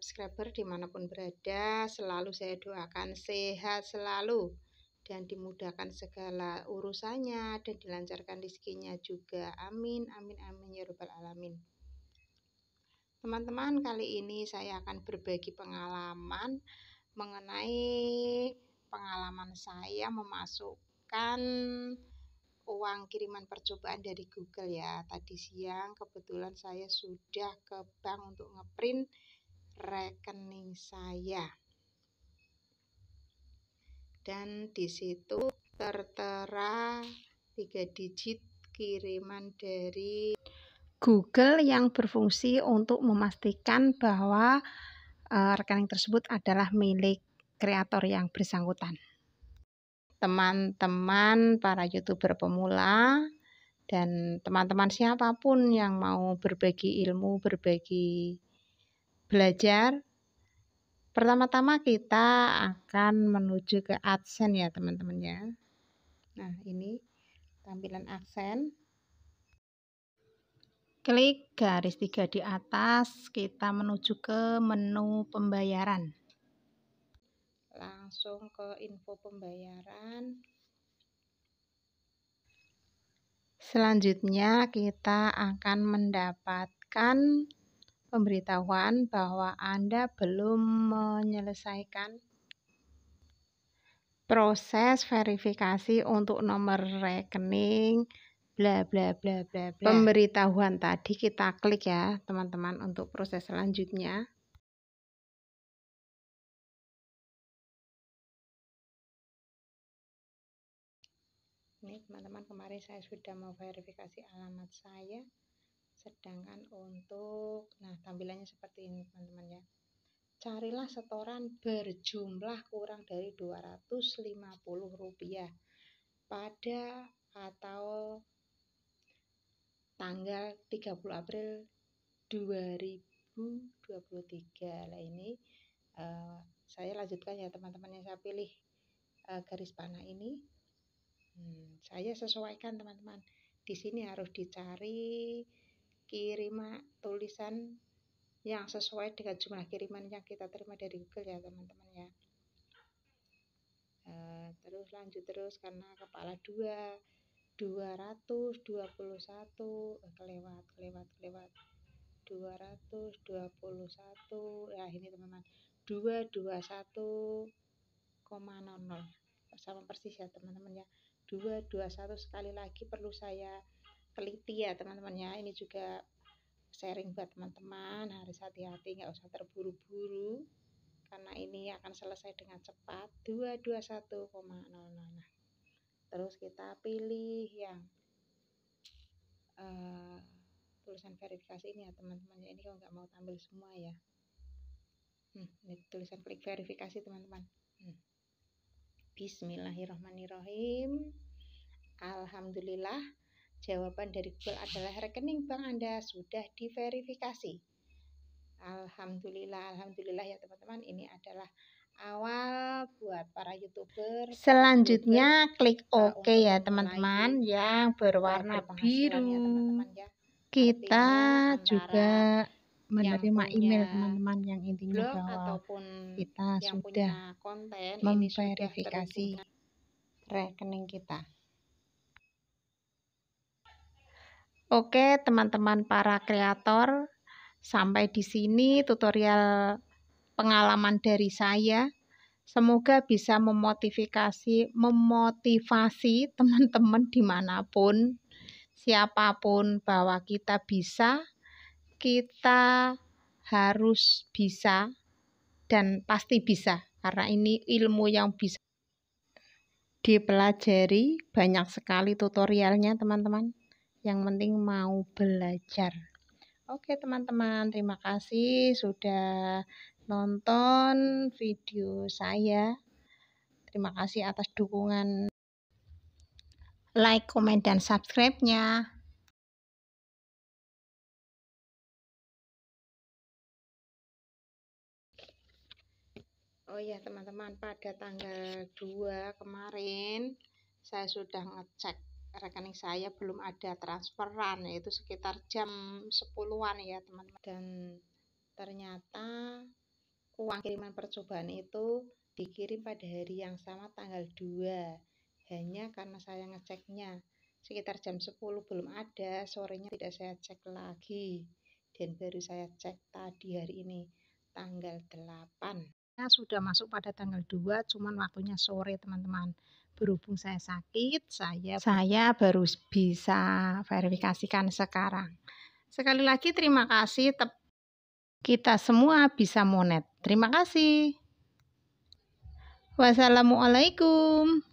subscriber dimanapun berada selalu saya doakan sehat selalu dan dimudahkan segala urusannya dan dilancarkan rezekinya juga amin amin amin ya rabbal alamin teman-teman kali ini saya akan berbagi pengalaman mengenai pengalaman saya memasukkan uang kiriman percobaan dari Google ya. Tadi siang kebetulan saya sudah ke bank untuk ngeprint rekening saya. Dan di situ tertera tiga digit kiriman dari Google yang berfungsi untuk memastikan bahwa uh, rekening tersebut adalah milik kreator yang bersangkutan. Teman-teman para YouTuber pemula dan teman-teman siapapun yang mau berbagi ilmu, berbagi belajar, pertama-tama kita akan menuju ke adsen ya teman-teman ya. Nah ini tampilan adsen. Klik garis tiga di atas, kita menuju ke menu pembayaran. Langsung ke info pembayaran. Selanjutnya kita akan mendapatkan pemberitahuan bahwa Anda belum menyelesaikan proses verifikasi untuk nomor rekening bla bla bla bla bla. Pemberitahuan tadi kita klik ya, teman-teman untuk proses selanjutnya. Ini teman-teman kemarin saya sudah mau verifikasi alamat saya. Sedangkan untuk nah tampilannya seperti ini teman-teman ya. Carilah setoran berjumlah kurang dari 250 rupiah pada atau tanggal 30 April 2023 lah ini uh, saya lanjutkan ya teman-teman yang saya pilih uh, garis panah ini hmm, saya sesuaikan teman-teman di sini harus dicari kiriman tulisan yang sesuai dengan jumlah kiriman yang kita terima dari Google ya teman-teman ya eh, terus lanjut terus karena kepala 2 221 eh, kelewat kelewat kelewat 221 ya ini teman-teman koma 221,00 sama persis ya teman-teman ya 221 sekali lagi perlu saya teliti ya teman-teman ya ini juga sharing buat teman-teman harus hati-hati nggak usah terburu-buru karena ini akan selesai dengan cepat 221,00 nah terus kita pilih yang uh, tulisan verifikasi ini ya teman-teman ini kalau nggak mau tampil semua ya hmm, ini tulisan klik verifikasi teman-teman hmm. Bismillahirrahmanirrahim Alhamdulillah Jawaban dari Google adalah rekening bank Anda sudah diverifikasi. Alhamdulillah, alhamdulillah ya teman-teman, ini adalah awal buat para youtuber. Selanjutnya YouTuber, klik OK ya teman-teman yang berwarna ya, biru. Ya, teman -teman, ya. Kita Artinya, juga menerima email teman-teman yang intinya bahwa kita sudah memverifikasi rekening kita. Oke, teman-teman para kreator, sampai di sini tutorial pengalaman dari saya. Semoga bisa memotivasi, memotivasi teman-teman dimanapun, siapapun bahwa kita bisa, kita harus bisa, dan pasti bisa. Karena ini ilmu yang bisa dipelajari, banyak sekali tutorialnya teman-teman yang penting mau belajar. Oke teman-teman, terima kasih sudah nonton video saya. Terima kasih atas dukungan like, komen, dan subscribe-nya. Oh ya teman-teman, pada tanggal 2 kemarin saya sudah ngecek rekening saya belum ada transferan yaitu sekitar jam 10-an ya teman-teman dan ternyata uang kiriman percobaan itu dikirim pada hari yang sama tanggal 2 hanya karena saya ngeceknya sekitar jam 10 belum ada sorenya tidak saya cek lagi dan baru saya cek tadi hari ini tanggal 8 nah, sudah masuk pada tanggal 2 cuman waktunya sore teman-teman berhubung saya sakit, saya saya baru bisa verifikasikan sekarang. Sekali lagi terima kasih kita semua bisa monet. Terima kasih. Wassalamualaikum.